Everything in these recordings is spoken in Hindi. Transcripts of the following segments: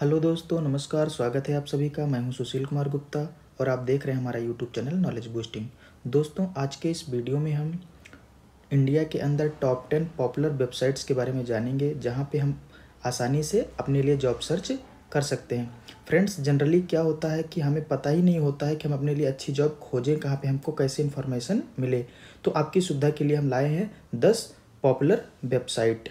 हेलो दोस्तों नमस्कार स्वागत है आप सभी का मैं हूं सुशील कुमार गुप्ता और आप देख रहे हैं हमारा यूट्यूब चैनल नॉलेज बूस्टिंग दोस्तों आज के इस वीडियो में हम इंडिया के अंदर टॉप टेन पॉपुलर वेबसाइट्स के बारे में जानेंगे जहां पे हम आसानी से अपने लिए जॉब सर्च कर सकते हैं फ्रेंड्स जनरली क्या होता है कि हमें पता ही नहीं होता है कि हम अपने लिए अच्छी जॉब खोजें कहाँ पर हमको कैसे इन्फॉर्मेशन मिले तो आपकी सुविधा के लिए हम लाए हैं दस पॉपुलर वेबसाइट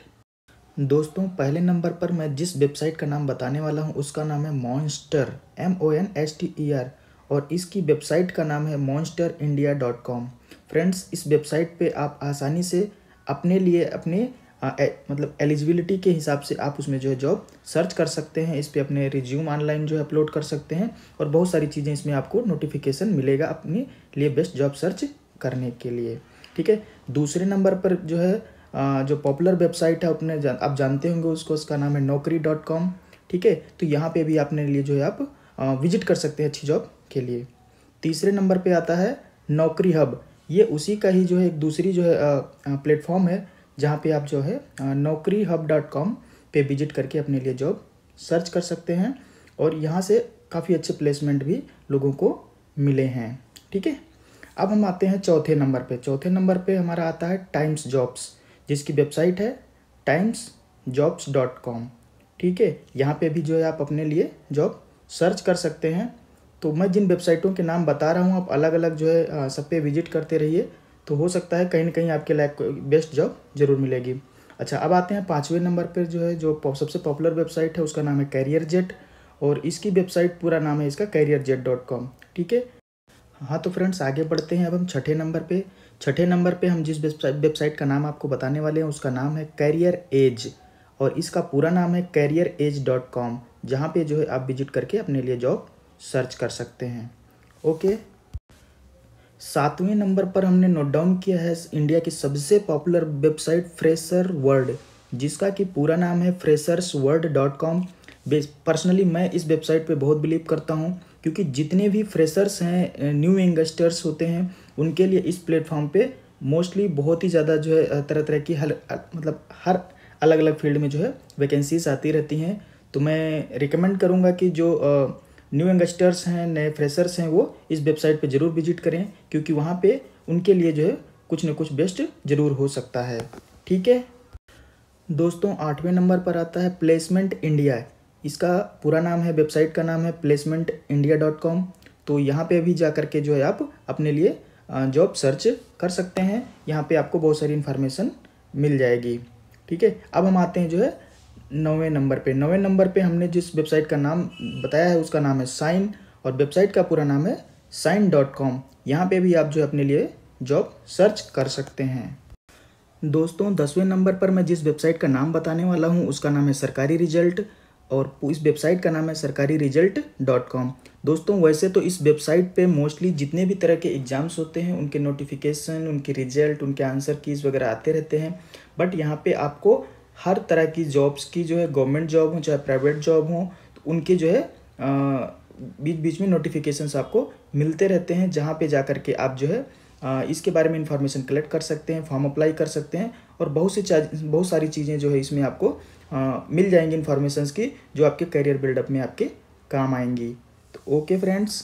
दोस्तों पहले नंबर पर मैं जिस वेबसाइट का नाम बताने वाला हूँ उसका नाम है Monster M O N S T E R और इसकी वेबसाइट का नाम है Monster India dot com friends इस वेबसाइट पे आप आसानी से अपने लिए अपने आ, ए, मतलब एलिजिबिलिटी के हिसाब से आप उसमें जो है जॉब सर्च कर सकते हैं इस पर अपने रिज्यूम ऑनलाइन जो है अपलोड कर सकते हैं और बहुत सारी चीज़ें इसमें आपको नोटिफिकेशन मिलेगा अपने लिए बेस्ट जॉब सर्च करने के लिए ठीक है दूसरे नंबर पर जो है जो पॉपुलर वेबसाइट है अपने जा, आप जानते होंगे उसको उसका नाम है नौकरी डॉट कॉम ठीक है तो यहाँ पे भी आपने लिए जो है आप विजिट कर सकते हैं अच्छी जॉब के लिए तीसरे नंबर पे आता है नौकरी हब ये उसी का ही जो है एक दूसरी जो है प्लेटफॉर्म है जहाँ पे आप जो है नौकरी हब डॉट कॉम पर विजिट करके अपने लिए जॉब सर्च कर सकते हैं और यहाँ से काफ़ी अच्छे प्लेसमेंट भी लोगों को मिले हैं ठीक है अब हम आते हैं चौथे नंबर पे चौथे नंबर पे हमारा आता है टाइम्स जॉब्स जिसकी वेबसाइट है टाइम्स जॉब्स डॉट कॉम ठीक है यहाँ पे भी जो है आप अपने लिए जॉब सर्च कर सकते हैं तो मैं जिन वेबसाइटों के नाम बता रहा हूँ आप अलग अलग जो है सब पे विजिट करते रहिए तो हो सकता है कहीं ना कहीं आपके लायक बेस्ट जॉब जरूर मिलेगी अच्छा अब आते हैं पाँचवें नंबर पर जो है जो सबसे पॉपुलर वेबसाइट है उसका नाम है कैरियर जेट और इसकी वेबसाइट पूरा नाम है इसका कैरियर जेट डॉट कॉम ठीक है हाँ तो फ्रेंड्स आगे बढ़ते हैं अब हम छठे नंबर पर छठे नंबर पे हम जिस वेबसाइट का नाम आपको बताने वाले हैं उसका नाम है कैरियर एज और इसका पूरा नाम है कैरियर एज डॉट कॉम जहाँ पर जो है आप विजिट करके अपने लिए जॉब सर्च कर सकते हैं ओके सातवें नंबर पर हमने नोट डाउन किया है इंडिया की सबसे पॉपुलर वेबसाइट फ्रेशर वर्ल्ड जिसका कि पूरा नाम है Freshers World dot com personally मैं इस वेबसाइट पे बहुत बिलीव करता हूँ क्योंकि जितने भी फ्रेशर्स हैं न्यू यंगस्टर्स होते हैं उनके लिए इस प्लेटफॉर्म पे मोस्टली बहुत ही ज़्यादा जो है तरह तरह की हर मतलब हर अलग अलग फील्ड में जो है वैकेंसीज आती रहती हैं तो मैं रिकमेंड करूँगा कि जो न्यू इन्वेस्टर्स हैं नए फ्रेशर्स हैं वो इस वेबसाइट पर ज़रूर विजिट करें क्योंकि वहाँ पर उनके लिए जो है कुछ ना कुछ बेस्ट ज़रूर हो सकता है ठीक है दोस्तों आठवें नंबर पर आता है प्लेसमेंट इंडिया इसका पूरा नाम है वेबसाइट का नाम है प्लेसमेंट इंडिया डॉट कॉम तो यहाँ पर भी जा करके के जो है आप अपने लिए जॉब सर्च कर सकते हैं यहाँ पे आपको बहुत सारी इन्फॉर्मेशन मिल जाएगी ठीक है अब हम आते हैं जो है नौवें नंबर पे नौवें नंबर पे हमने जिस वेबसाइट का नाम बताया है उसका नाम है साइन और वेबसाइट का पूरा नाम है साइन डॉट कॉम यहाँ पर भी आप जो है अपने लिए जॉब सर्च कर सकते हैं दोस्तों दसवें नंबर पर मैं जिस वेबसाइट का नाम बताने वाला हूँ उसका नाम है सरकारी रिजल्ट और इस वेबसाइट का नाम है सरकारी रिजल्ट डॉट कॉम दोस्तों वैसे तो इस वेबसाइट पे मोस्टली जितने भी तरह के एग्ज़ाम्स होते हैं उनके नोटिफिकेशन उनके रिजल्ट उनके आंसर कीज़ वगैरह आते रहते हैं बट यहाँ पे आपको हर तरह की जॉब्स की जो है गवर्नमेंट जॉब हो चाहे प्राइवेट जॉब हो तो उनके जो है आ, बीच बीच में नोटिफिकेशंस आपको मिलते रहते हैं जहाँ पे जा के आप जो है आ, इसके बारे में इंफॉर्मेशन कलेक्ट कर सकते हैं फॉर्म अप्लाई कर सकते हैं और बहुत से बहुत सारी चीज़ें जो है इसमें आपको मिल जाएंगी इन्फॉर्मेशन की जो आपके करियर बिल्डअप में आपके काम आएंगी तो ओके फ्रेंड्स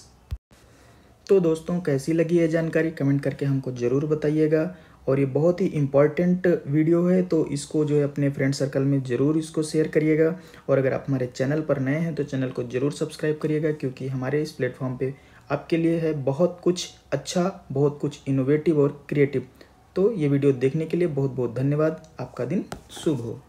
तो दोस्तों कैसी लगी ये जानकारी कमेंट करके हमको ज़रूर बताइएगा और ये बहुत ही इम्पॉर्टेंट वीडियो है तो इसको जो है अपने फ्रेंड सर्कल में ज़रूर इसको शेयर करिएगा और अगर आप हमारे चैनल पर नए हैं तो चैनल को ज़रूर सब्सक्राइब करिएगा क्योंकि हमारे इस प्लेटफॉर्म पे आपके लिए है बहुत कुछ अच्छा बहुत कुछ इनोवेटिव और क्रिएटिव तो ये वीडियो देखने के लिए बहुत बहुत धन्यवाद आपका दिन शुभ हो